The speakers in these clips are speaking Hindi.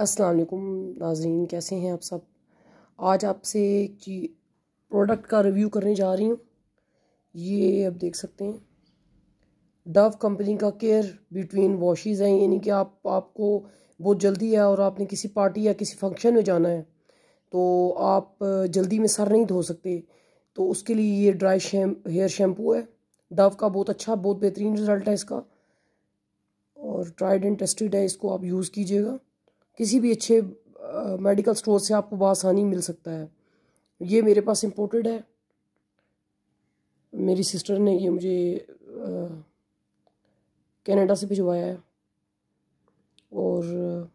अस्सलाम वालेकुम नाजरीन कैसे हैं आप सब आज आपसे एक चीज प्रोडक्ट का रिव्यू करने जा रही हूँ ये आप देख सकते हैं डव कंपनी का केयर बिटवीन वॉशिज़ है यानी कि आप आपको बहुत जल्दी है और आपने किसी पार्टी या किसी फंक्शन में जाना है तो आप जल्दी में सर नहीं धो सकते तो उसके लिए ये ड्राई शैम हेयर शैम्पू है डव का बहुत अच्छा बहुत बेहतरीन रिज़ल्ट है इसका और ट्राइड एंड टेस्टेड है इसको आप यूज़ कीजिएगा किसी भी अच्छे मेडिकल स्टोर से आपको बसानी मिल सकता है ये मेरे पास इम्पोर्टेड है मेरी सिस्टर ने ये मुझे कनाडा से भिजवाया है और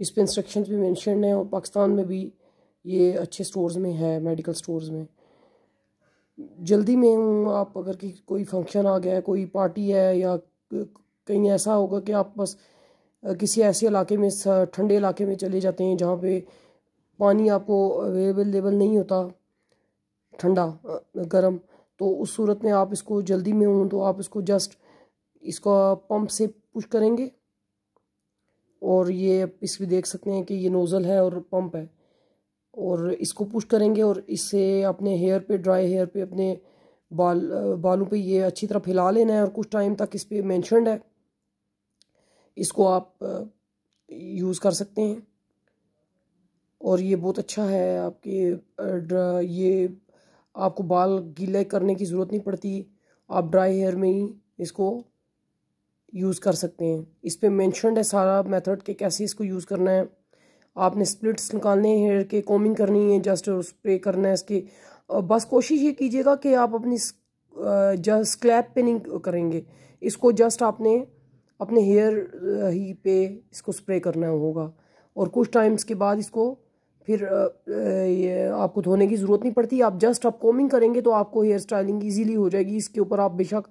इस पर इंस्ट्रक्शन भी मैंशन हैं और पाकिस्तान में भी ये अच्छे स्टोर्स में है मेडिकल स्टोर्स में जल्दी में हूँ आप अगर कि कोई फंक्शन आ गया है कोई पार्टी है या कहीं ऐसा होगा कि आप बस किसी ऐसे इलाके में ठंडे इलाके में चले जाते हैं जहाँ पे पानी आपको अवेलेबल नहीं होता ठंडा गर्म तो उस सूरत में आप इसको जल्दी में हों तो आप इसको जस्ट इसको पंप से पुश करेंगे और ये इस भी देख सकते हैं कि ये नोज़ल है और पंप है और इसको पुश करेंगे और इससे अपने हेयर पे ड्राई हेयर पे अपने बाल बालों पे ये अच्छी तरह फैला लेना है और कुछ टाइम तक इस पर मैंशनड है इसको आप यूज़ कर सकते हैं और ये बहुत अच्छा है आपके ये आपको बाल गीले करने की ज़रूरत नहीं पड़ती आप ड्राई हेयर में ही इसको यूज़ कर सकते हैं इस पर मैंशनड है सारा मेथड के कैसे इसको यूज़ करना है आपने स्प्लिट्स निकालने हैं हेयर के कॉमिंग करनी है जस्ट स्प्रे करना है इसके बस कोशिश ये कीजिएगा कि आप अपनी जस्ट स्क्लैप पे नहीं करेंगे इसको जस्ट आपने अपने हेयर ही पे इसको स्प्रे करना होगा और कुछ टाइम्स के बाद इसको फिर ये आपको धोने की ज़रूरत नहीं पड़ती आप जस्ट आप कॉमिंग करेंगे तो आपको हेयर स्टाइलिंग ईजीली हो जाएगी इसके ऊपर आप बेशक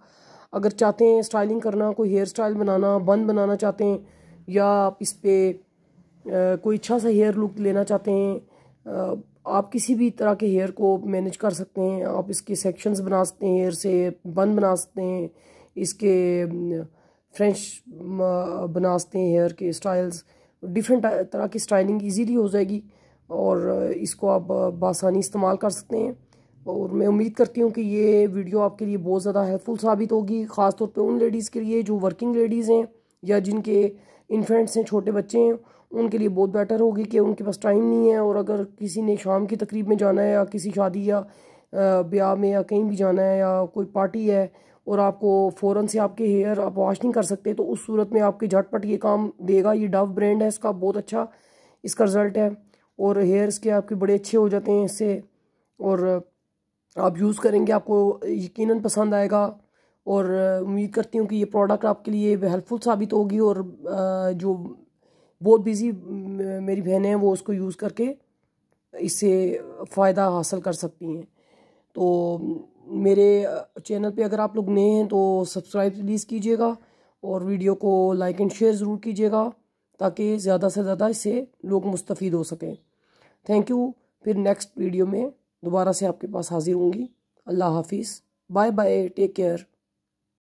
अगर चाहते हैं स्टाइलिंग करना कोई हेयर स्टाइल बनाना बन बनाना चाहते हैं या आप इस पर कोई अच्छा सा हेयर लुक लेना चाहते हैं आप किसी भी तरह के हेयर को मैनेज कर सकते हैं आप इसके सेक्शंस बना सकते हैं हेयर से बन बना सकते हैं इसके फ्रेंच बना सकते हैं हेयर के स्टाइल्स डिफरेंट तरह की स्टाइलिंग इजीली हो जाएगी और इसको आप बासानी इस्तेमाल कर सकते हैं और मैं उम्मीद करती हूँ कि ये वीडियो आपके लिए बहुत ज़्यादा हेल्पफुल साबित होगी ख़ास तौर पर उन लेडीज़ के लिए जो वर्किंग लेडीज़ हैं या जिनके इन्फेंट्स हैं छोटे बच्चे हैं उनके लिए बहुत बेटर होगी कि उनके पास टाइम नहीं है और अगर किसी ने शाम की तकरीब में जाना है या किसी शादी या ब्याह में या कहीं भी जाना है या कोई पार्टी है और आपको फ़ौरन से आपके हेयर आप वॉश नहीं कर सकते तो उस सूरत में आपके झटपट ये काम देगा ये डव ब्रांड है इसका बहुत अच्छा इसका रिज़ल्ट है और हेयर्स के आपके बड़े अच्छे हो जाते हैं इससे और आप यूज़ करेंगे आपको यकीन पसंद आएगा और उम्मीद करती हूँ कि ये प्रोडक्ट आपके लिए हेल्पफुल साबित होगी और जो बहुत बिज़ी मेरी बहनें हैं वो उसको यूज़ करके इससे फ़ायदा हासिल कर सकती हैं तो मेरे चैनल पे अगर आप लोग नए हैं तो सब्सक्राइब प्लीज़ कीजिएगा और वीडियो को लाइक एंड शेयर ज़रूर कीजिएगा ताकि ज़्यादा से ज़्यादा इससे लोग मुस्तफ़ हो सकें थैंक यू फिर नेक्स्ट वीडियो में दोबारा से आपके पास हाज़िर होंगी अल्लाह हाफिज़ बाय बाय टेक केयर